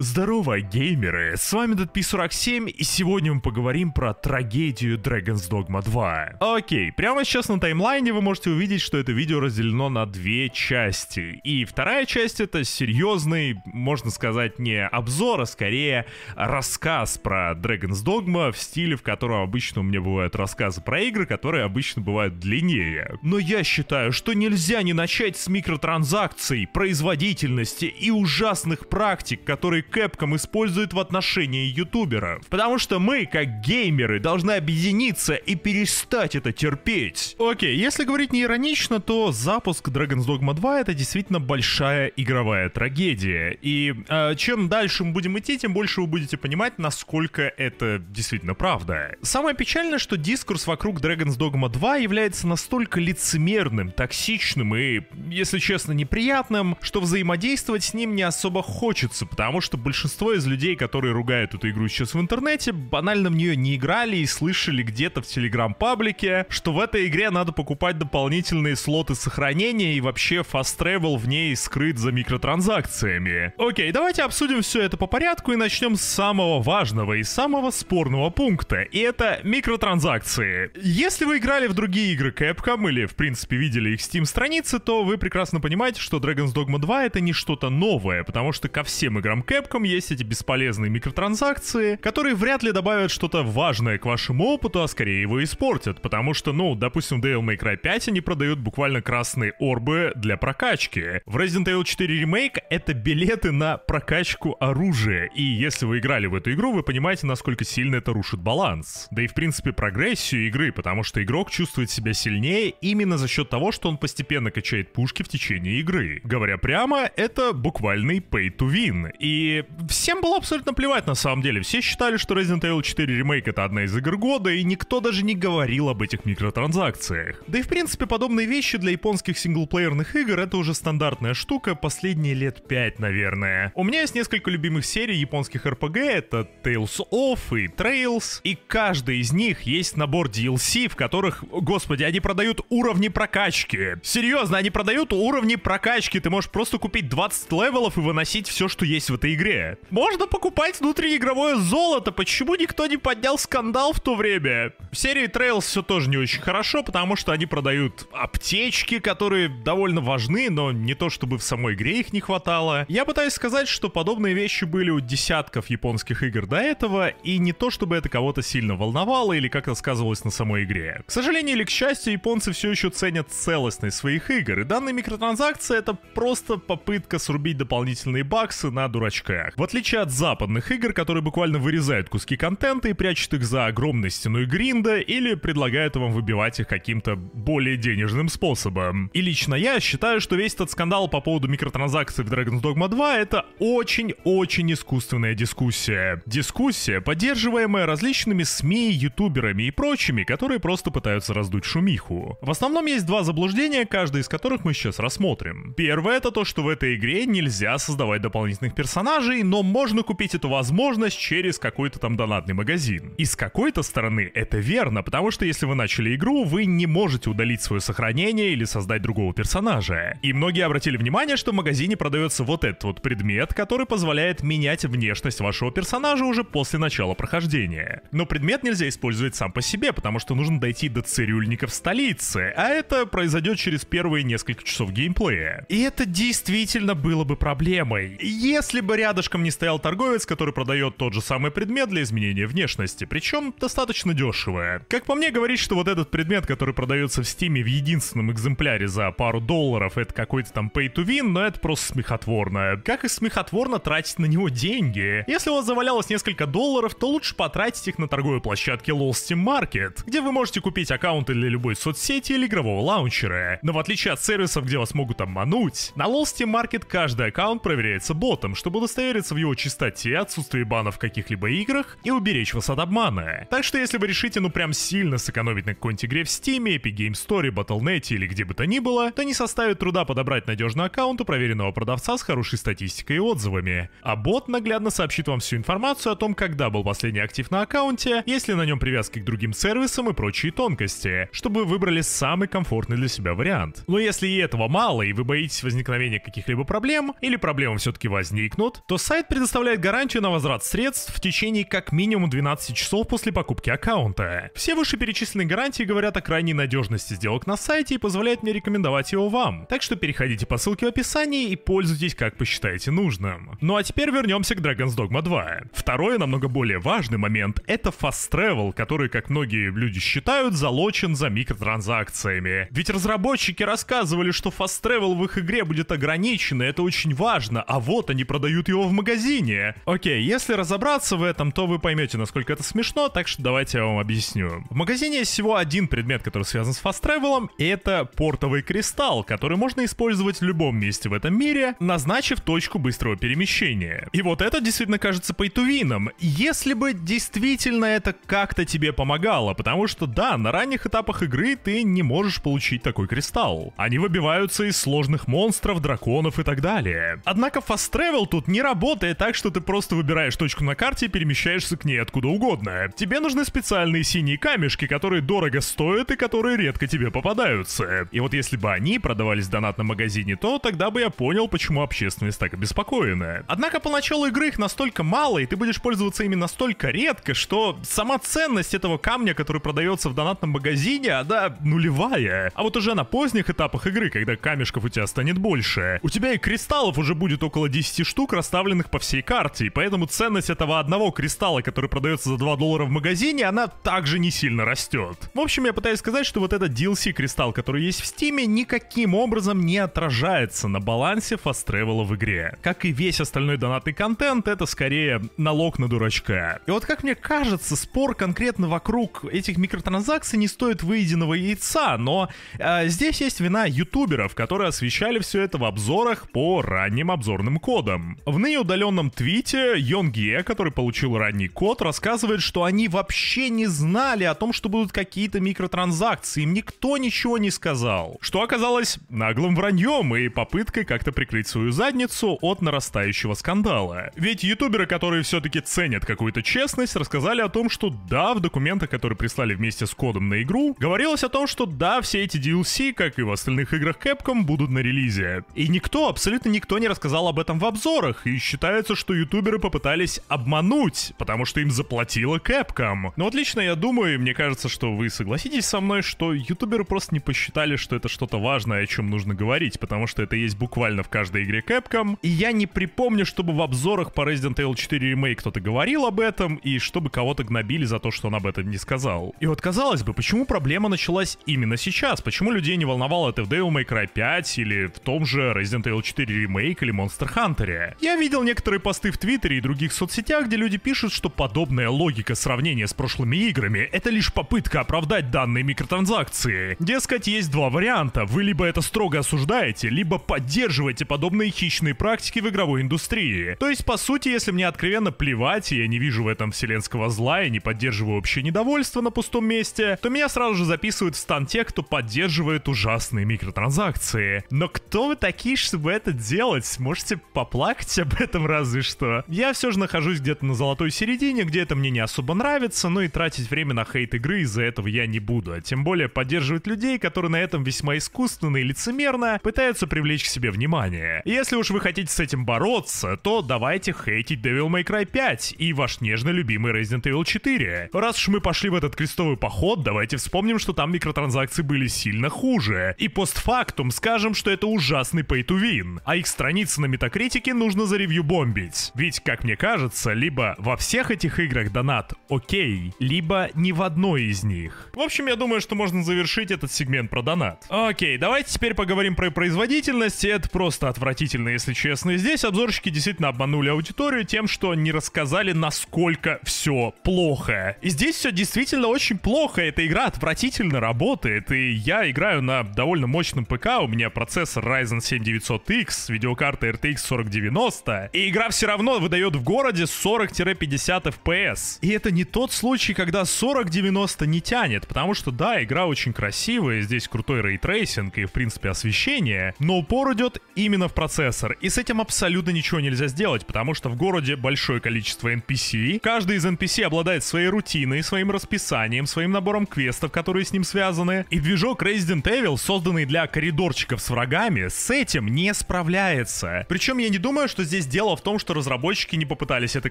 Здорово, геймеры! С вами Датпи47, и сегодня мы поговорим про трагедию Dragon's Dogma 2. Окей, прямо сейчас на таймлайне вы можете увидеть, что это видео разделено на две части. И вторая часть это серьезный, можно сказать, не обзор, а скорее рассказ про Dragon's Dogma в стиле, в котором обычно у меня бывают рассказы про игры, которые обычно бывают длиннее. Но я считаю, что нельзя не начать с микротранзакций, производительности и ужасных практик, которые которые Capcom использует в отношении ютубера. Потому что мы, как геймеры, должны объединиться и перестать это терпеть. Окей, если говорить не иронично, то запуск Dragon's Dogma 2 это действительно большая игровая трагедия. И э, чем дальше мы будем идти, тем больше вы будете понимать, насколько это действительно правда. Самое печальное, что дискурс вокруг Dragon's Dogma 2 является настолько лицемерным, токсичным и, если честно, неприятным, что взаимодействовать с ним не особо хочется, потому что что большинство из людей, которые ругают эту игру сейчас в интернете, банально в нее не играли и слышали где-то в телеграм-паблике, что в этой игре надо покупать дополнительные слоты сохранения и вообще fast travel в ней скрыт за микротранзакциями. Окей, давайте обсудим все это по порядку и начнем с самого важного и самого спорного пункта, и это микротранзакции. Если вы играли в другие игры Capcom или, в принципе, видели их Steam-страницы, то вы прекрасно понимаете, что Dragon's Dogma 2 это не что-то новое, потому что ко всем играм Capcom Capcom есть эти бесполезные микротранзакции, которые вряд ли добавят что-то важное к вашему опыту, а скорее его испортят, потому что, ну, допустим, Devil May Cry 5 они продают буквально красные орбы для прокачки. В Resident Evil 4 ремейк это билеты на прокачку оружия, и если вы играли в эту игру, вы понимаете, насколько сильно это рушит баланс. Да и в принципе прогрессию игры, потому что игрок чувствует себя сильнее именно за счет того, что он постепенно качает пушки в течение игры. Говоря прямо, это буквальный pay to win. И всем было абсолютно плевать на самом деле. Все считали, что Resident Evil 4 Remake это одна из игр года, и никто даже не говорил об этих микротранзакциях. Да и в принципе подобные вещи для японских синглплеерных игр это уже стандартная штука последние лет 5, наверное. У меня есть несколько любимых серий японских RPG, это Tales of и Trails, и каждый из них есть набор DLC, в которых, господи, они продают уровни прокачки. Серьезно, они продают уровни прокачки, ты можешь просто купить 20 левелов и выносить все, что есть в этой игре игре. Можно покупать внутриигровое золото, почему никто не поднял скандал в то время? В серии Trails все тоже не очень хорошо, потому что они продают аптечки, которые довольно важны, но не то чтобы в самой игре их не хватало. Я пытаюсь сказать, что подобные вещи были у десятков японских игр до этого, и не то чтобы это кого-то сильно волновало или как-то сказывалось на самой игре. К сожалению или к счастью, японцы все еще ценят целостность своих игр, и данная микротранзакция — это просто попытка срубить дополнительные баксы на дурачка играх. В отличие от западных игр, которые буквально вырезают куски контента и прячут их за огромной стеной гринда или предлагают вам выбивать их каким-то более денежным способом. И лично я считаю, что весь этот скандал по поводу микротранзакций в Dragon's Dogma 2 это очень-очень искусственная дискуссия. Дискуссия, поддерживаемая различными СМИ, ютуберами и прочими, которые просто пытаются раздуть шумиху. В основном есть два заблуждения, каждый из которых мы сейчас рассмотрим. Первое это то, что в этой игре нельзя создавать дополнительных персонажей, продажей, но можно купить эту возможность через какой-то там донатный магазин. И с какой-то стороны это верно, потому что если вы начали игру, вы не можете удалить свое сохранение или создать другого персонажа. И многие обратили внимание, что в магазине продается вот этот вот предмет, который позволяет менять внешность вашего персонажа уже после начала прохождения. Но предмет нельзя использовать сам по себе, потому что нужно дойти до цирюльника в столице а это произойдет через первые несколько часов геймплея. И это действительно было бы проблемой. Если бы рядом рядышком не стоял торговец, который продает тот же самый предмет для изменения внешности, причем достаточно дешево. Как по мне, говорить, что вот этот предмет, который продается в стиме в единственном экземпляре за пару долларов, это какой-то там pay to win, но это просто смехотворно. Как и смехотворно тратить на него деньги. Если у вас завалялось несколько долларов, то лучше потратить их на торговой площадке LOL Steam Market, где вы можете купить аккаунты для любой соцсети или игрового лаунчера. Но в отличие от сервисов, где вас могут обмануть, на LOL Steam Market каждый аккаунт проверяется ботом, чтобы удостовериться удостовериться в его чистоте, отсутствии бана в каких-либо играх и уберечь вас от обмана. Так что если вы решите ну прям сильно сэкономить на какой-нибудь игре в Steam, Epic Game Story, Battle.net или где бы то ни было, то не составит труда подобрать надежный аккаунт у проверенного продавца с хорошей статистикой и отзывами. А бот наглядно сообщит вам всю информацию о том, когда был последний актив на аккаунте, есть ли на нем привязки к другим сервисам и прочие тонкости, чтобы вы выбрали самый комфортный для себя вариант. Но если и этого мало, и вы боитесь возникновения каких-либо проблем, или проблемы все-таки возникнут, то сайт предоставляет гарантию на возврат средств в течение как минимум 12 часов после покупки аккаунта. Все вышеперечисленные гарантии говорят о крайней надежности сделок на сайте и позволяют мне рекомендовать его вам. Так что переходите по ссылке в описании и пользуйтесь как посчитаете нужным. Ну а теперь вернемся к Dragon's Dogma 2. Второй намного более важный момент — это Fast Travel, который, как многие люди считают, залочен за микротранзакциями. Ведь разработчики рассказывали, что Fast Travel в их игре будет ограничен, и это очень важно, а вот они продают его его в магазине. Окей, если разобраться в этом, то вы поймете, насколько это смешно, так что давайте я вам объясню. В магазине есть всего один предмет, который связан с фаст тревелом, и это портовый кристалл, который можно использовать в любом месте в этом мире, назначив точку быстрого перемещения. И вот это действительно кажется пейтувином, если бы действительно это как-то тебе помогало, потому что да, на ранних этапах игры ты не можешь получить такой кристалл. Они выбиваются из сложных монстров, драконов и так далее. Однако фаст тревел тут не работает так, что ты просто выбираешь точку на карте и перемещаешься к ней откуда угодно. Тебе нужны специальные синие камешки, которые дорого стоят и которые редко тебе попадаются. И вот если бы они продавались в донатном магазине, то тогда бы я понял, почему общественность так обеспокоена. Однако по началу игры их настолько мало, и ты будешь пользоваться ими настолько редко, что сама ценность этого камня, который продается в донатном магазине, да нулевая. А вот уже на поздних этапах игры, когда камешков у тебя станет больше, у тебя и кристаллов уже будет около 10 штук, раз расставленных по всей карте. И поэтому ценность этого одного кристалла, который продается за 2 доллара в магазине, она также не сильно растет. В общем, я пытаюсь сказать, что вот этот DLC кристалл, который есть в Стиме, никаким образом не отражается на балансе Fast Travel в игре. Как и весь остальной донатный контент, это скорее налог на дурачка. И вот как мне кажется, спор конкретно вокруг этих микротранзакций не стоит выеденного яйца, но э, здесь есть вина ютуберов, которые освещали все это в обзорах по ранним обзорным кодам. В ныне удаленном твите Йонгие, который получил ранний код, рассказывает, что они вообще не знали о том, что будут какие-то микротранзакции. Им никто ничего не сказал. Что оказалось наглым враньем и попыткой как-то прикрыть свою задницу от нарастающего скандала. Ведь ютуберы, которые все-таки ценят какую-то честность, рассказали о том, что да, в документах, которые прислали вместе с кодом на игру, говорилось о том, что да, все эти DLC, как и в остальных играх Capcom, будут на релизе. И никто, абсолютно никто не рассказал об этом в обзорах, и считается, что ютуберы попытались обмануть, потому что им заплатила Capcom. Но вот лично я думаю, и мне кажется, что вы согласитесь со мной, что ютуберы просто не посчитали, что это что-то важное, о чем нужно говорить, потому что это есть буквально в каждой игре Capcom, и я не припомню, чтобы в обзорах по Resident Evil 4 Remake кто-то говорил об этом, и чтобы кого-то гнобили за то, что он об этом не сказал. И вот казалось бы, почему проблема началась именно сейчас? Почему людей не волновало это в Devil May Cry 5 или в том же Resident Evil 4 Remake или Monster Hunter? Я видел некоторые посты в Твиттере и других соцсетях, где люди пишут, что подобная логика сравнения с прошлыми играми — это лишь попытка оправдать данные микротранзакции. Дескать, есть два варианта. Вы либо это строго осуждаете, либо поддерживаете подобные хищные практики в игровой индустрии. То есть, по сути, если мне откровенно плевать, и я не вижу в этом вселенского зла и не поддерживаю общее недовольство на пустом месте, то меня сразу же записывают в стан те, кто поддерживает ужасные микротранзакции. Но кто вы такие, чтобы это делать? Можете поплакать об этом разве что. Я все же нахожусь где-то на золотой середине, где это мне не особо нравится, но и тратить время на хейт игры из-за этого я не буду, а тем более поддерживать людей, которые на этом весьма искусственно и лицемерно пытаются привлечь к себе внимание. Если уж вы хотите с этим бороться, то давайте хейтить Devil May Cry 5 и ваш нежно любимый Resident Evil 4. Раз уж мы пошли в этот крестовый поход, давайте вспомним, что там микротранзакции были сильно хуже. И постфактум скажем, что это ужасный pay to win, а их страницы на метакритике нужно за ревью бомбить. Ведь, как мне кажется, либо во всех этих играх донат окей, либо ни в одной из них. В общем, я думаю, что можно завершить этот сегмент про донат. Окей, давайте теперь поговорим про производительность. Это просто отвратительно, если честно. И здесь обзорщики действительно обманули аудиторию тем, что не рассказали, насколько все плохо. И здесь все действительно очень плохо. Эта игра отвратительно работает. И я играю на довольно мощном ПК. У меня процессор Ryzen 7 900X, видеокарта RTX 4090. 90, и игра все равно выдает в городе 40-50 FPS. И это не тот случай, когда 40-90 не тянет, потому что да, игра очень красивая, здесь крутой рейтрейсинг и в принципе освещение, но упор идет именно в процессор, и с этим абсолютно ничего нельзя сделать, потому что в городе большое количество NPC, каждый из NPC обладает своей рутиной, своим расписанием, своим набором квестов, которые с ним связаны, и движок Resident Evil, созданный для коридорчиков с врагами, с этим не справляется. Причем я не думаю, что здесь здесь дело в том, что разработчики не попытались это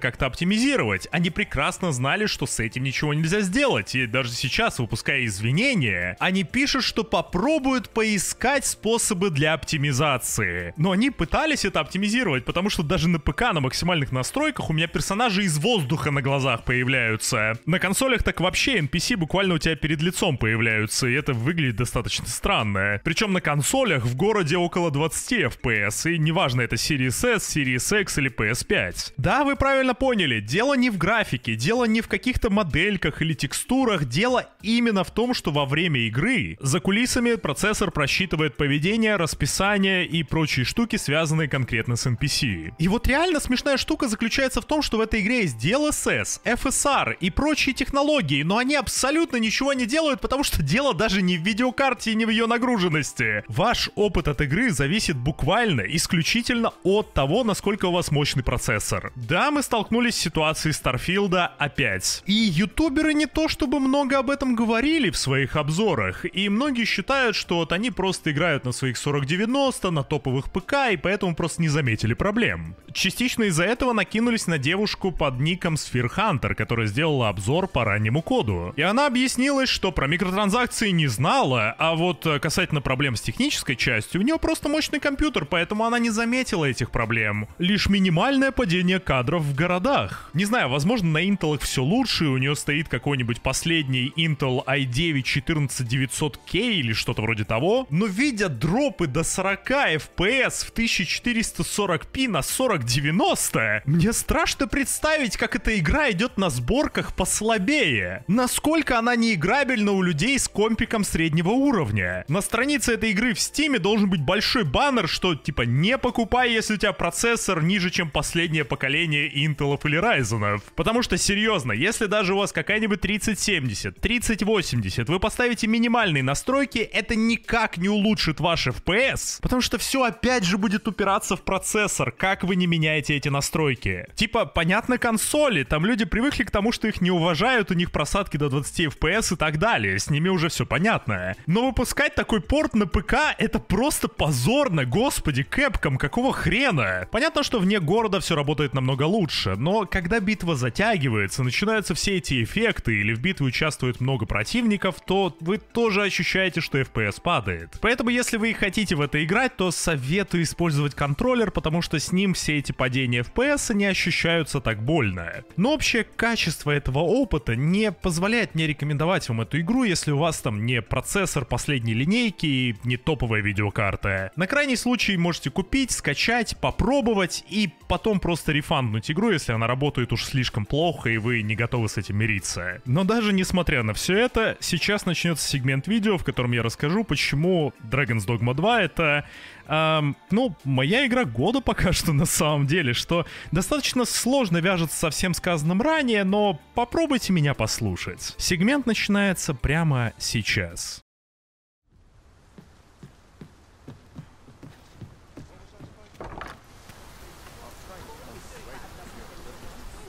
как-то оптимизировать. Они прекрасно знали, что с этим ничего нельзя сделать, и даже сейчас, выпуская извинения, они пишут, что попробуют поискать способы для оптимизации. Но они пытались это оптимизировать, потому что даже на ПК на максимальных настройках у меня персонажи из воздуха на глазах появляются. На консолях так вообще NPC буквально у тебя перед лицом появляются, и это выглядит достаточно странно. Причем на консолях в городе около 20 FPS, и неважно это Series S, Series PSX или PS5. Да, вы правильно поняли, дело не в графике, дело не в каких-то модельках или текстурах, дело именно в том, что во время игры за кулисами процессор просчитывает поведение, расписание и прочие штуки, связанные конкретно с NPC. И вот реально смешная штука заключается в том, что в этой игре есть DLSS, FSR и прочие технологии, но они абсолютно ничего не делают, потому что дело даже не в видеокарте и не в ее нагруженности. Ваш опыт от игры зависит буквально исключительно от того, насколько насколько у вас мощный процессор. Да, мы столкнулись с ситуацией Старфилда опять. И ютуберы не то чтобы много об этом говорили в своих обзорах, и многие считают, что вот они просто играют на своих 4090, на топовых ПК, и поэтому просто не заметили проблем. Частично из-за этого накинулись на девушку под ником Sphere которая сделала обзор по раннему коду. И она объяснилась, что про микротранзакции не знала, а вот э, касательно проблем с технической частью, у нее просто мощный компьютер, поэтому она не заметила этих проблем лишь минимальное падение кадров в городах. Не знаю, возможно, на Intel все лучше, и у нее стоит какой-нибудь последний Intel i9 14900K или что-то вроде того, но видя дропы до 40 FPS в 1440p на 4090, мне страшно представить, как эта игра идет на сборках послабее. Насколько она неиграбельна у людей с компиком среднего уровня. На странице этой игры в Steam должен быть большой баннер, что типа не покупай, если у тебя процесс процессор ниже, чем последнее поколение Intel или Ryzen. Потому что, серьезно, если даже у вас какая-нибудь 3070, 3080, вы поставите минимальные настройки, это никак не улучшит ваш FPS. Потому что все опять же будет упираться в процессор, как вы не меняете эти настройки. Типа, понятно, консоли, там люди привыкли к тому, что их не уважают, у них просадки до 20 FPS и так далее, с ними уже все понятно. Но выпускать такой порт на ПК это просто позорно, господи, Кэпком, какого хрена? Понятно, Понятно, что вне города все работает намного лучше, но когда битва затягивается, начинаются все эти эффекты или в битве участвует много противников, то вы тоже ощущаете, что FPS падает. Поэтому если вы хотите в это играть, то советую использовать контроллер, потому что с ним все эти падения FPS не ощущаются так больно. Но общее качество этого опыта не позволяет мне рекомендовать вам эту игру, если у вас там не процессор последней линейки и не топовая видеокарта. На крайний случай можете купить, скачать, попробовать, попробовать и потом просто рефанднуть игру, если она работает уж слишком плохо и вы не готовы с этим мириться. Но даже несмотря на все это, сейчас начнется сегмент видео, в котором я расскажу, почему Dragon's Dogma 2 это Эм, ну, моя игра года пока что на самом деле, что достаточно сложно вяжется со всем сказанным ранее, но попробуйте меня послушать. Сегмент начинается прямо сейчас.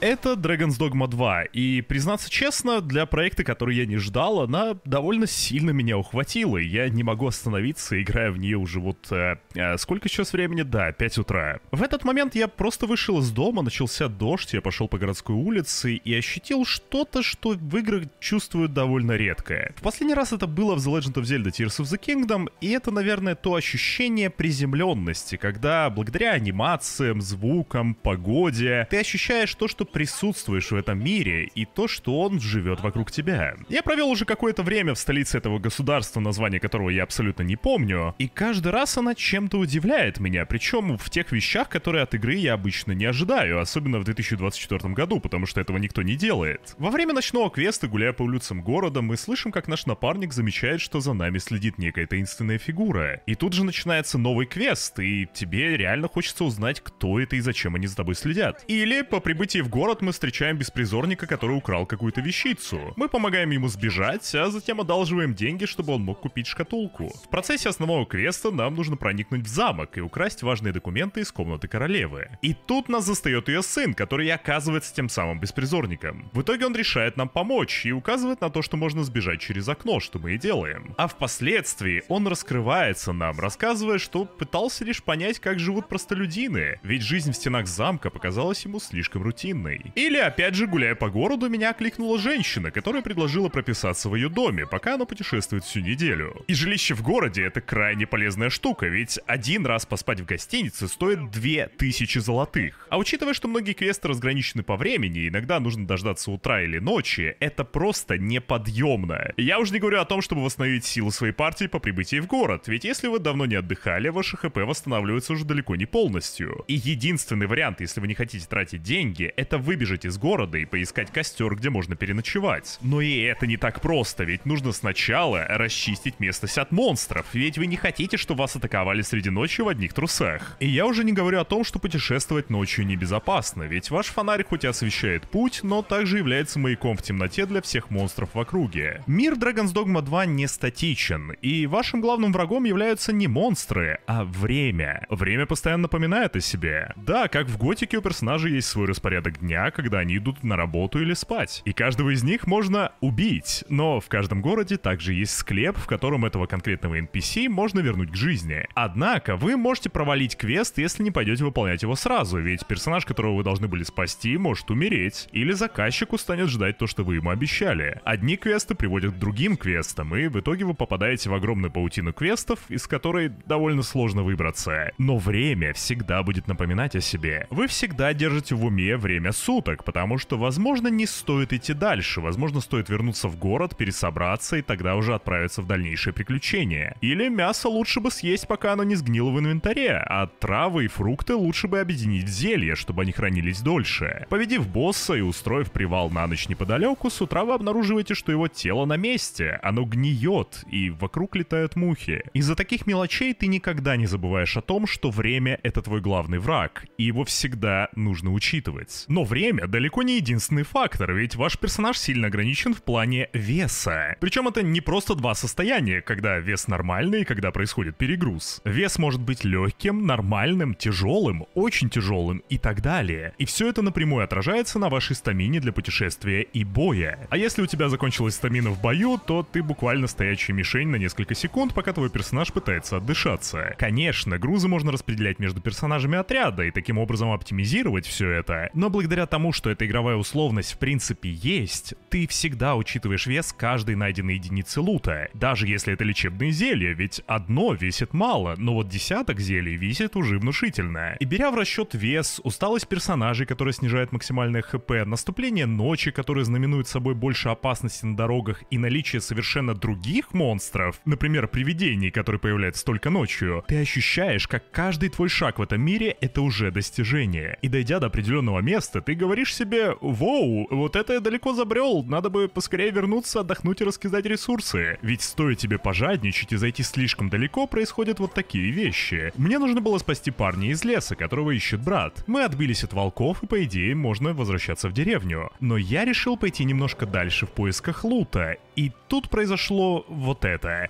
Это Dragon's Dogma 2, и, признаться честно, для проекта, который я не ждал, она довольно сильно меня ухватила, и я не могу остановиться, играя в нее уже вот... Э, э сколько сейчас времени? Да, 5 утра. В этот момент я просто вышел из дома, начался дождь, я пошел по городской улице и ощутил что-то, что в играх чувствуют довольно редкое. В последний раз это было в The Legend of Zelda Tears of the Kingdom, и это, наверное, то ощущение приземленности, когда благодаря анимациям, звукам, погоде, ты ощущаешь то, что присутствуешь в этом мире и то, что он живет вокруг тебя. Я провел уже какое-то время в столице этого государства, название которого я абсолютно не помню, и каждый раз она чем-то удивляет меня, причем в тех вещах, которые от игры я обычно не ожидаю, особенно в 2024 году, потому что этого никто не делает. Во время ночного квеста, гуляя по улицам города, мы слышим, как наш напарник замечает, что за нами следит некая таинственная фигура. И тут же начинается новый квест, и тебе реально хочется узнать, кто это и зачем они за тобой следят. Или по прибытии в город, мы встречаем беспризорника, который украл какую-то вещицу. Мы помогаем ему сбежать, а затем одалживаем деньги, чтобы он мог купить шкатулку. В процессе основного квеста нам нужно проникнуть в замок и украсть важные документы из комнаты королевы. И тут нас застает ее сын, который и оказывается тем самым беспризорником. В итоге он решает нам помочь и указывает на то, что можно сбежать через окно, что мы и делаем. А впоследствии он раскрывается нам, рассказывая, что пытался лишь понять, как живут простолюдины, ведь жизнь в стенах замка показалась ему слишком рутинной ванной. Или опять же, гуляя по городу, меня окликнула женщина, которая предложила прописаться в ее доме, пока она путешествует всю неделю. И жилище в городе это крайне полезная штука, ведь один раз поспать в гостинице стоит 2000 золотых. А учитывая, что многие квесты разграничены по времени, иногда нужно дождаться утра или ночи, это просто неподъемно. Я уже не говорю о том, чтобы восстановить силы своей партии по прибытии в город, ведь если вы давно не отдыхали, ваше хп восстанавливается уже далеко не полностью. И единственный вариант, если вы не хотите тратить деньги, это это выбежать из города и поискать костер, где можно переночевать. Но и это не так просто, ведь нужно сначала расчистить местность от монстров, ведь вы не хотите, чтобы вас атаковали среди ночи в одних трусах. И я уже не говорю о том, что путешествовать ночью небезопасно, ведь ваш фонарь хоть и освещает путь, но также является маяком в темноте для всех монстров в округе. Мир Dragon's Dogma 2 не статичен, и вашим главным врагом являются не монстры, а время. Время постоянно напоминает о себе. Да, как в Готике у персонажей есть свой распорядок дня, дня, когда они идут на работу или спать. И каждого из них можно убить, но в каждом городе также есть склеп, в котором этого конкретного NPC можно вернуть к жизни. Однако, вы можете провалить квест, если не пойдете выполнять его сразу, ведь персонаж, которого вы должны были спасти, может умереть, или заказчику станет ждать то, что вы ему обещали. Одни квесты приводят к другим квестам, и в итоге вы попадаете в огромную паутину квестов, из которой довольно сложно выбраться. Но время всегда будет напоминать о себе. Вы всегда держите в уме время суток, потому что, возможно, не стоит идти дальше, возможно, стоит вернуться в город, пересобраться и тогда уже отправиться в дальнейшие приключения. Или мясо лучше бы съесть, пока оно не сгнило в инвентаре, а травы и фрукты лучше бы объединить в зелье, чтобы они хранились дольше. Победив босса и устроив привал на ночь неподалеку, с утра вы обнаруживаете, что его тело на месте, оно гниет, и вокруг летают мухи. Из-за таких мелочей ты никогда не забываешь о том, что время — это твой главный враг, и его всегда нужно учитывать. Но время далеко не единственный фактор, ведь ваш персонаж сильно ограничен в плане веса. Причем это не просто два состояния, когда вес нормальный и когда происходит перегруз. Вес может быть легким, нормальным, тяжелым, очень тяжелым и так далее. И все это напрямую отражается на вашей стамине для путешествия и боя. А если у тебя закончилась стамина в бою, то ты буквально стоячая мишень на несколько секунд, пока твой персонаж пытается отдышаться. Конечно, грузы можно распределять между персонажами отряда и таким образом оптимизировать все это, но благодаря благодаря тому, что эта игровая условность в принципе есть, ты всегда учитываешь вес каждой найденной единицы лута, даже если это лечебные зелья, ведь одно весит мало, но вот десяток зелий весит уже внушительно. И беря в расчет вес, усталость персонажей, которая снижает максимальное хп, наступление ночи, которое знаменует собой больше опасности на дорогах и наличие совершенно других монстров, например, привидений, которые появляются только ночью, ты ощущаешь, как каждый твой шаг в этом мире — это уже достижение. И дойдя до определенного места, ты говоришь себе, воу, вот это я далеко забрел, надо бы поскорее вернуться, отдохнуть и раскидать ресурсы. Ведь стоит тебе пожадничать и зайти слишком далеко, происходят вот такие вещи. Мне нужно было спасти парня из леса, которого ищет брат. Мы отбились от волков, и по идее можно возвращаться в деревню. Но я решил пойти немножко дальше в поисках лута, и тут произошло вот это.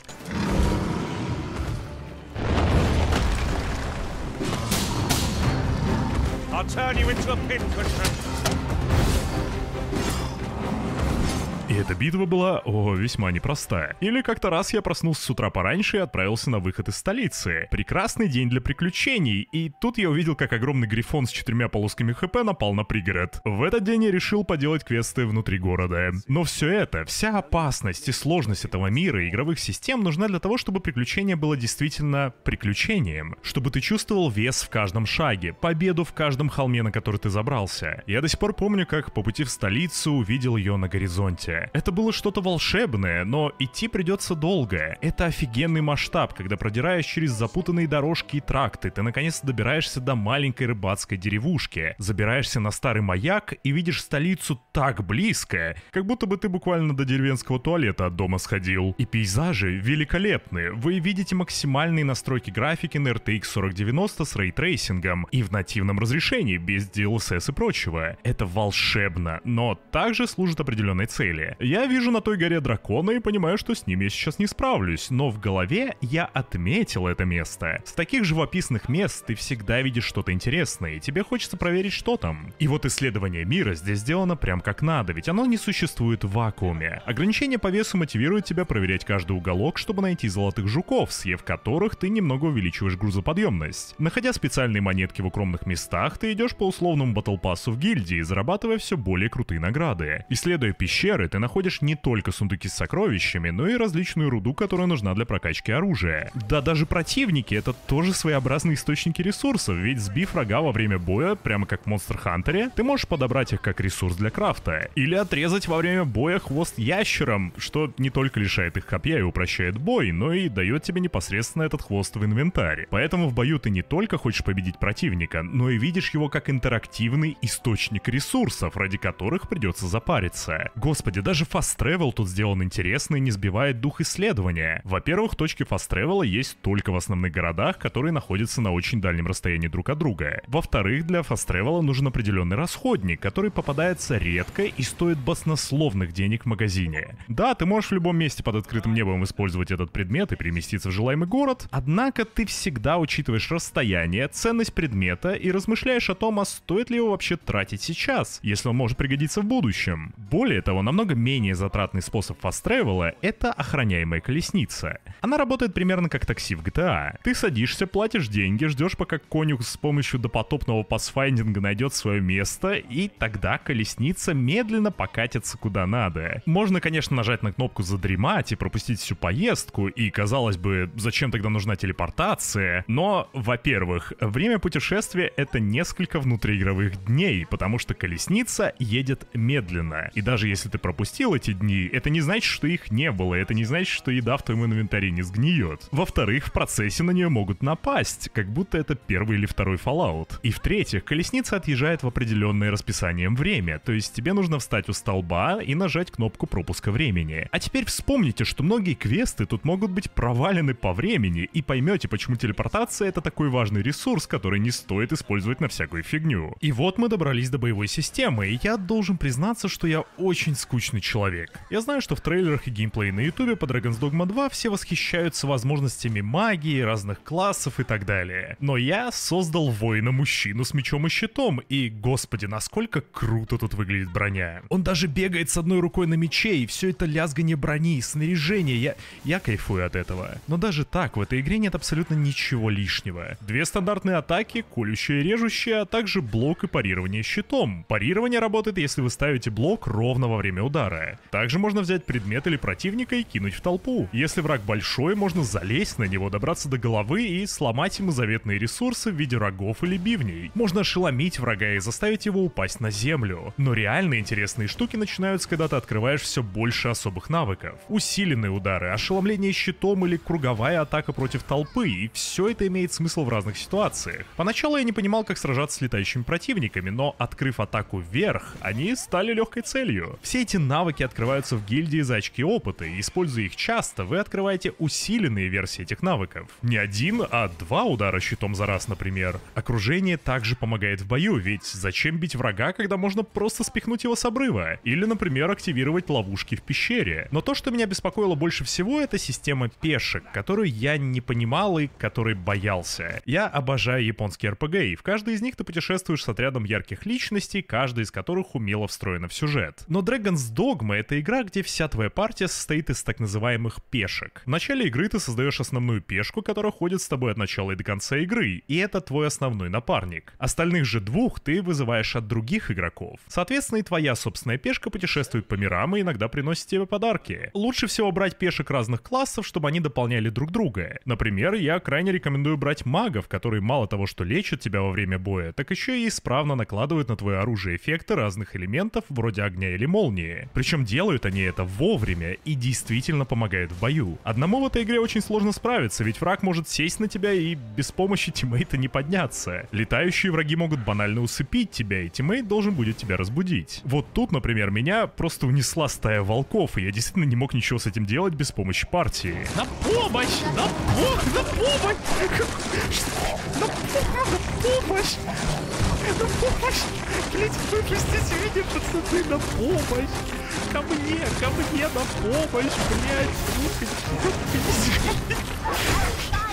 I'll turn you into a pin cushion. И эта битва была, о, весьма непростая. Или как-то раз я проснулся с утра пораньше и отправился на выход из столицы. Прекрасный день для приключений, и тут я увидел, как огромный грифон с четырьмя полосками хп напал на пригород. В этот день я решил поделать квесты внутри города. Но все это, вся опасность и сложность этого мира и игровых систем нужна для того, чтобы приключение было действительно приключением. Чтобы ты чувствовал вес в каждом шаге, победу в каждом холме, на который ты забрался. Я до сих пор помню, как по пути в столицу увидел ее на горизонте. Это было что-то волшебное, но идти придется долго. Это офигенный масштаб, когда продираясь через запутанные дорожки и тракты, ты наконец добираешься до маленькой рыбацкой деревушки, забираешься на старый маяк и видишь столицу так близко, как будто бы ты буквально до деревенского туалета от дома сходил. И пейзажи великолепны. Вы видите максимальные настройки графики на RTX 4090 с рейтрейсингом и в нативном разрешении, без DLSS и прочего. Это волшебно, но также служит определенной цели горы. Я вижу на той горе дракона и понимаю, что с ним я сейчас не справлюсь, но в голове я отметил это место. С таких живописных мест ты всегда видишь что-то интересное, и тебе хочется проверить, что там. И вот исследование мира здесь сделано прям как надо, ведь оно не существует в вакууме. Ограничение по весу мотивирует тебя проверять каждый уголок, чтобы найти золотых жуков, съев которых ты немного увеличиваешь грузоподъемность. Находя специальные монетки в укромных местах, ты идешь по условному батлпассу в гильдии, зарабатывая все более крутые награды. Исследуя пещеры, ты ты находишь не только сундуки с сокровищами, но и различную руду, которая нужна для прокачки оружия. Да даже противники — это тоже своеобразные источники ресурсов, ведь сбив врага во время боя, прямо как в Monster Hunter, ты можешь подобрать их как ресурс для крафта. Или отрезать во время боя хвост ящером, что не только лишает их копья и упрощает бой, но и дает тебе непосредственно этот хвост в инвентарь. Поэтому в бою ты не только хочешь победить противника, но и видишь его как интерактивный источник ресурсов, ради которых придется запариться. Господи, даже Fast Travel тут сделан интересно и не сбивает дух исследования. Во-первых, точки Fast Travel есть только в основных городах, которые находятся на очень дальнем расстоянии друг от друга. Во-вторых, для Fast Travel нужен определенный расходник, который попадается редко и стоит баснословных денег в магазине. Да, ты можешь в любом месте под открытым небом использовать этот предмет и переместиться в желаемый город, однако ты всегда учитываешь расстояние, ценность предмета и размышляешь о том, а стоит ли его вообще тратить сейчас, если он может пригодиться в будущем. Более того, намного менее затратный способ фаст-тревела — это охраняемая колесница. Она работает примерно как такси в GTA. А. Ты садишься, платишь деньги, ждешь, пока конюх с помощью допотопного пасфайдинга найдет свое место, и тогда колесница медленно покатится куда надо. Можно, конечно, нажать на кнопку «Задремать» и пропустить всю поездку, и, казалось бы, зачем тогда нужна телепортация? Но, во-первых, время путешествия — это несколько внутриигровых дней, потому что колесница едет медленно. И даже если ты пропустишь пропустил эти дни, это не значит, что их не было, это не значит, что еда в твоем инвентаре не сгниет. Во-вторых, в процессе на нее могут напасть, как будто это первый или второй Fallout. И в-третьих, колесница отъезжает в определенное расписанием время, то есть тебе нужно встать у столба и нажать кнопку пропуска времени. А теперь вспомните, что многие квесты тут могут быть провалены по времени, и поймете, почему телепортация это такой важный ресурс, который не стоит использовать на всякую фигню. И вот мы добрались до боевой системы, и я должен признаться, что я очень скучный обычный человек. Я знаю, что в трейлерах и геймплее на ютубе по Dragon's Dogma 2 все восхищаются возможностями магии, разных классов и так далее. Но я создал воина-мужчину с мечом и щитом, и, господи, насколько круто тут выглядит броня. Он даже бегает с одной рукой на мече, и все это лязгание брони, и снаряжение, я, я кайфую от этого. Но даже так, в этой игре нет абсолютно ничего лишнего. Две стандартные атаки, колющие и режущие, а также блок и парирование щитом. Парирование работает, если вы ставите блок ровно во время удара удара. Также можно взять предмет или противника и кинуть в толпу. Если враг большой, можно залезть на него, добраться до головы и сломать ему заветные ресурсы в виде рогов или бивней. Можно ошеломить врага и заставить его упасть на землю. Но реально интересные штуки начинаются, когда ты открываешь все больше особых навыков. Усиленные удары, ошеломление щитом или круговая атака против толпы, и все это имеет смысл в разных ситуациях. Поначалу я не понимал, как сражаться с летающими противниками, но открыв атаку вверх, они стали легкой целью. Все эти навыки открываются в гильдии за очки опыта, и используя их часто, вы открываете усиленные версии этих навыков. Не один, а два удара щитом за раз, например. Окружение также помогает в бою, ведь зачем бить врага, когда можно просто спихнуть его с обрыва? Или, например, активировать ловушки в пещере. Но то, что меня беспокоило больше всего, это система пешек, которую я не понимал и который боялся. Я обожаю японские RPG и в каждой из них ты путешествуешь с отрядом ярких личностей, каждая из которых умело встроена в сюжет. Но Dragon's Догма – это игра, где вся твоя партия состоит из так называемых пешек. В начале игры ты создаешь основную пешку, которая ходит с тобой от начала и до конца игры, и это твой основной напарник. Остальных же двух ты вызываешь от других игроков. Соответственно, и твоя собственная пешка путешествует по мирам и иногда приносит тебе подарки. Лучше всего брать пешек разных классов, чтобы они дополняли друг друга. Например, я крайне рекомендую брать магов, которые мало того, что лечат тебя во время боя, так еще и исправно накладывают на твое оружие эффекты разных элементов, вроде огня или молнии. Причем делают они это вовремя и действительно помогают в бою. Одному в этой игре очень сложно справиться, ведь враг может сесть на тебя и без помощи тиммейта не подняться. Летающие враги могут банально усыпить тебя, и тиммейт должен будет тебя разбудить. Вот тут, например, меня просто унесла стая волков, и я действительно не мог ничего с этим делать без помощи партии. На помощь! На помощь! На помощь! На помощь! Ну, помощь! Блять, выпустите меня, пацаны, на помощь! Ко мне, ко мне на помощь, блядь.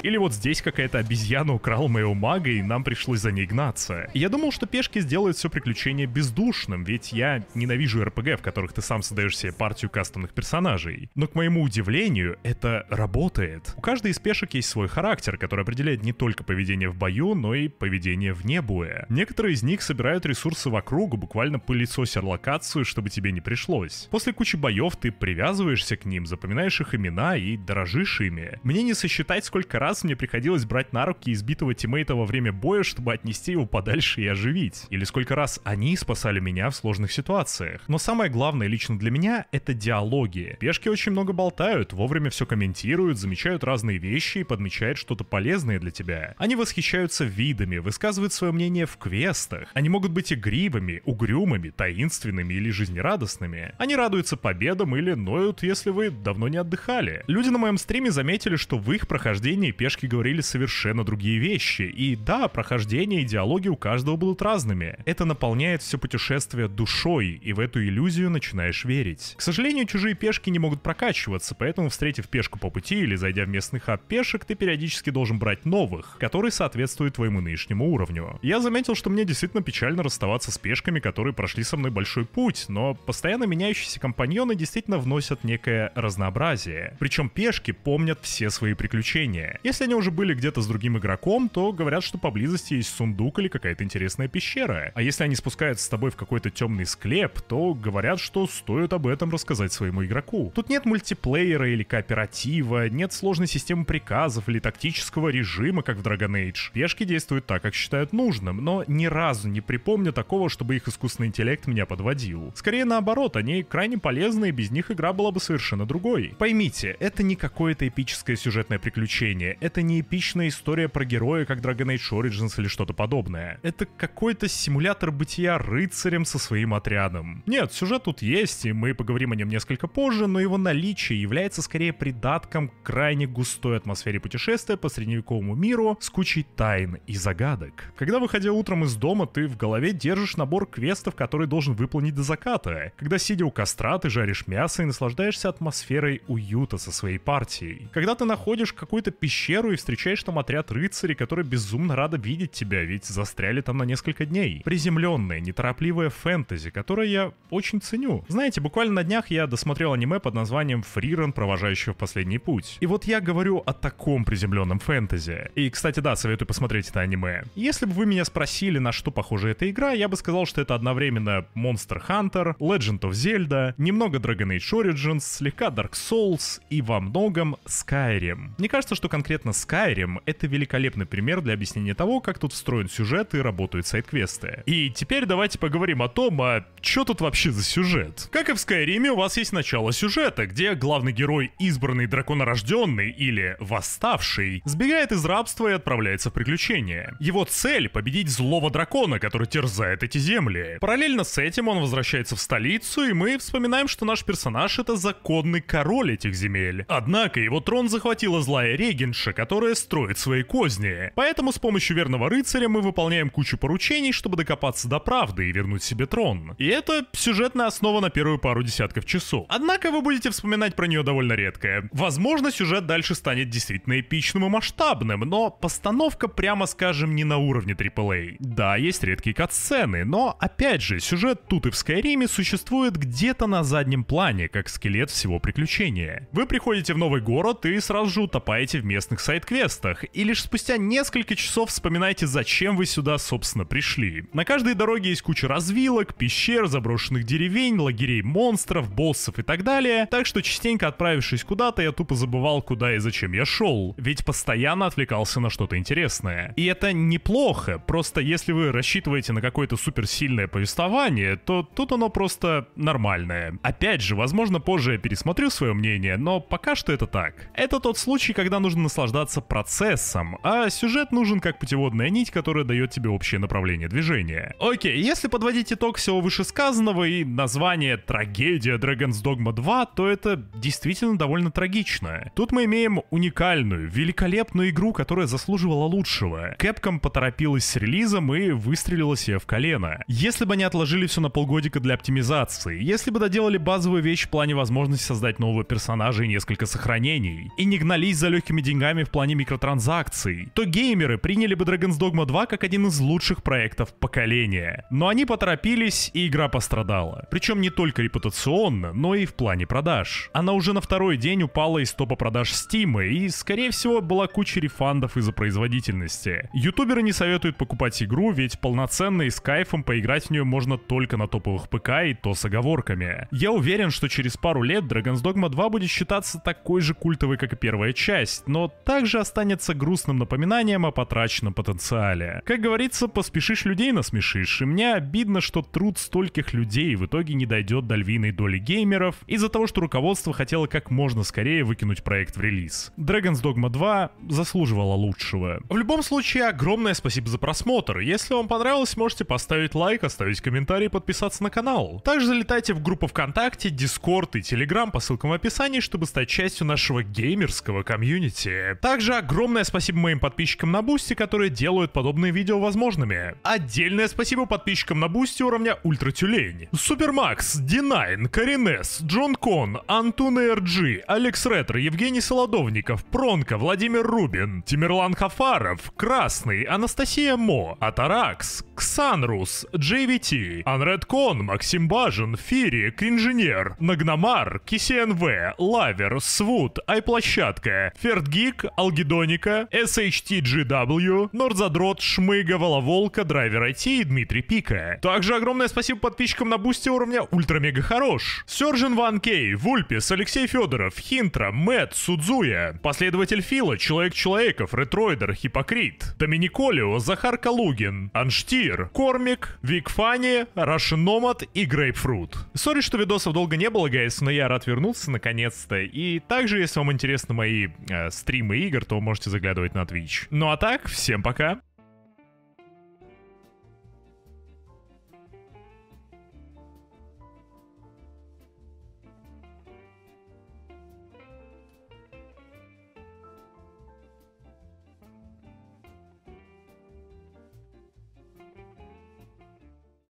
Или вот здесь какая-то обезьяна украла моего мага, и нам пришлось за ней гнаться. Я думал, что пешки сделают все приключение бездушным, ведь я ненавижу РПГ, в которых ты сам создаешь себе партию кастомных персонажей. Но, к моему удивлению, это работает. У каждой из пешек есть свой характер, который определяет не только поведение в бою, но и поведение вне боя. Некоторые из них собирают ресурсы вокруг, буквально пылесосят локацию, чтобы тебе не пришлось понравились. После кучи боев ты привязываешься к ним, запоминаешь их имена и дорожишь ими. Мне не сосчитать, сколько раз мне приходилось брать на руки избитого тиммейта во время боя, чтобы отнести его подальше и оживить. Или сколько раз они спасали меня в сложных ситуациях. Но самое главное лично для меня — это диалоги. Пешки очень много болтают, вовремя все комментируют, замечают разные вещи и подмечают что-то полезное для тебя. Они восхищаются видами, высказывают свое мнение в квестах. Они могут быть игривыми, угрюмыми, таинственными или жизнерадостными. Они радуются победам или ноют, если вы давно не отдыхали. Люди на моем стриме заметили, что в их прохождении пешки говорили совершенно другие вещи. И да, прохождение и диалоги у каждого будут разными. Это наполняет все путешествие душой, и в эту иллюзию начинаешь верить. К сожалению, чужие пешки не могут прокачиваться, поэтому, встретив пешку по пути или зайдя в местный хаб пешек, ты периодически должен брать новых, которые соответствуют твоему нынешнему уровню. Я заметил, что мне действительно печально расставаться с пешками, которые прошли со мной большой путь, но постоянно меня меняющиеся компаньоны действительно вносят некое разнообразие. Причем пешки помнят все свои приключения. Если они уже были где-то с другим игроком, то говорят, что поблизости есть сундук или какая-то интересная пещера. А если они спускаются с тобой в какой-то темный склеп, то говорят, что стоит об этом рассказать своему игроку. Тут нет мультиплеера или кооператива, нет сложной системы приказов или тактического режима, как в Dragon Age. Пешки действуют так, как считают нужным, но ни разу не припомню такого, чтобы их искусственный интеллект меня подводил. Скорее наоборот, они они крайне полезны, и без них игра была бы совершенно другой. Поймите, это не какое-то эпическое сюжетное приключение, это не эпичная история про героя, как Dragon Age Origins или что-то подобное. Это какой-то симулятор бытия рыцарем со своим отрядом. Нет, сюжет тут есть, и мы поговорим о нем несколько позже, но его наличие является скорее придатком к крайне густой атмосфере путешествия по средневековому миру с кучей тайн и загадок. Когда выходя утром из дома, ты в голове держишь набор квестов, которые должен выполнить до заката. Когда сидя у костра ты жаришь мясо и наслаждаешься атмосферой уюта со своей партией. Когда ты находишь какую-то пещеру и встречаешь там отряд рыцарей, которые безумно рады видеть тебя, ведь застряли там на несколько дней. Приземленное, неторопливое фэнтези, которое я очень ценю. Знаете, буквально на днях я досмотрел аниме под названием "Фриран", провожающий в последний путь». И вот я говорю о таком приземленном фэнтези. И, кстати, да, советую посмотреть это аниме. Если бы вы меня спросили, на что похожа эта игра, я бы сказал, что это одновременно Monster Hunter, Legend of Zelda, Зельда, немного Dragon Age Origins, слегка Dark Souls и во многом Skyrim. Мне кажется, что конкретно Skyrim — это великолепный пример для объяснения того, как тут встроен сюжет и работают сайт-квесты. И теперь давайте поговорим о том, а что тут вообще за сюжет? Как и в Skyrim, у вас есть начало сюжета, где главный герой, избранный драконорожденный или восставший, сбегает из рабства и отправляется в приключения. Его цель — победить злого дракона, который терзает эти земли. Параллельно с этим он возвращается в столицу, и мы мы вспоминаем, что наш персонаж — это законный король этих земель. Однако его трон захватила злая регенша, которая строит свои козни. Поэтому с помощью верного рыцаря мы выполняем кучу поручений, чтобы докопаться до правды и вернуть себе трон. И это сюжетная основа на первую пару десятков часов. Однако вы будете вспоминать про нее довольно редко. Возможно, сюжет дальше станет действительно эпичным и масштабным, но постановка, прямо скажем, не на уровне AAA. Да, есть редкие катсцены, но опять же, сюжет тут и в Скайриме существует где где-то на заднем плане, как скелет всего приключения. Вы приходите в новый город и сразу же утопаете в местных сайт-квестах, и лишь спустя несколько часов вспоминаете, зачем вы сюда, собственно, пришли. На каждой дороге есть куча развилок, пещер, заброшенных деревень, лагерей монстров, боссов и так далее, так что частенько отправившись куда-то, я тупо забывал, куда и зачем я шел, ведь постоянно отвлекался на что-то интересное. И это неплохо, просто если вы рассчитываете на какое-то суперсильное повествование, то тут оно просто нормально нормальное. Опять же, возможно, позже я пересмотрю свое мнение, но пока что это так. Это тот случай, когда нужно наслаждаться процессом, а сюжет нужен как путеводная нить, которая дает тебе общее направление движения. Окей, если подводить итог всего вышесказанного и название «Трагедия Dragon's Dogma 2», то это действительно довольно трагично. Тут мы имеем уникальную, великолепную игру, которая заслуживала лучшего. Capcom поторопилась с релизом и выстрелила себе в колено. Если бы они отложили все на полгодика для оптимизации, если бы доделали базовую вещь в плане возможности создать нового персонажа и несколько сохранений, и не гнались за легкими деньгами в плане микротранзакций, то геймеры приняли бы Dragon's Dogma 2 как один из лучших проектов поколения. Но они поторопились, и игра пострадала. Причем не только репутационно, но и в плане продаж. Она уже на второй день упала из топа продаж Steam, и, скорее всего, была куча рефандов из-за производительности. Ютуберы не советуют покупать игру, ведь полноценно и с кайфом поиграть в нее можно только на топовых ПК и то с оговоркой оговорками. Я уверен, что через пару лет Dragon's Dogma 2 будет считаться такой же культовой, как и первая часть, но также останется грустным напоминанием о потраченном потенциале. Как говорится, поспешишь людей насмешишь, и мне обидно, что труд стольких людей в итоге не дойдет до львиной доли геймеров из-за того, что руководство хотело как можно скорее выкинуть проект в релиз. Dragon's Dogma 2 заслуживала лучшего. В любом случае, огромное спасибо за просмотр. Если вам понравилось, можете поставить лайк, оставить комментарий и подписаться на канал. Также залетайте в группу ВКонтакте, Дискорд и Телеграм по ссылкам в описании, чтобы стать частью нашего геймерского комьюнити. Также огромное спасибо моим подписчикам на Бусти, которые делают подобные видео возможными. Отдельное спасибо подписчикам на Бусти уровня Ультра Тюлень. Супермакс, Динайн, Коринес, Джон Кон, Антун РГ, Алекс Ретро, Евгений Солодовников, Пронка, Владимир Рубин, Тимирлан Хафаров, Красный, Анастасия Мо, Атаракс, Ксанрус, JVT, Кон, Максим Бажен. Фи эфире Кринженер, Нагномар, КСНВ, Лавер, Свуд, Айплощадка, Фердгик, Алгидоника, SHTGW, Нордзадрот, Шмыга, Воловолка, Драйвер IT и Дмитрий Пика. Также огромное спасибо подписчикам на бусте уровня Ультра-Мега Хорош, Сержин Ван Кей, Вульпис, Алексей Федоров, Хинтра, Мэт, Судзуя, Последователь Фила, Человек-Человеков, Ретроидер, Хипокрит, Доминиколио, Захар Калугин, Анштир, Кормик, Викфани, Рашиномат и Грейпфрут. Сори, что видосов долго не было, гайс, но я рад вернуться наконец-то. И также, если вам интересны мои э, стримы игр, то можете заглядывать на Twitch. Ну а так, всем пока!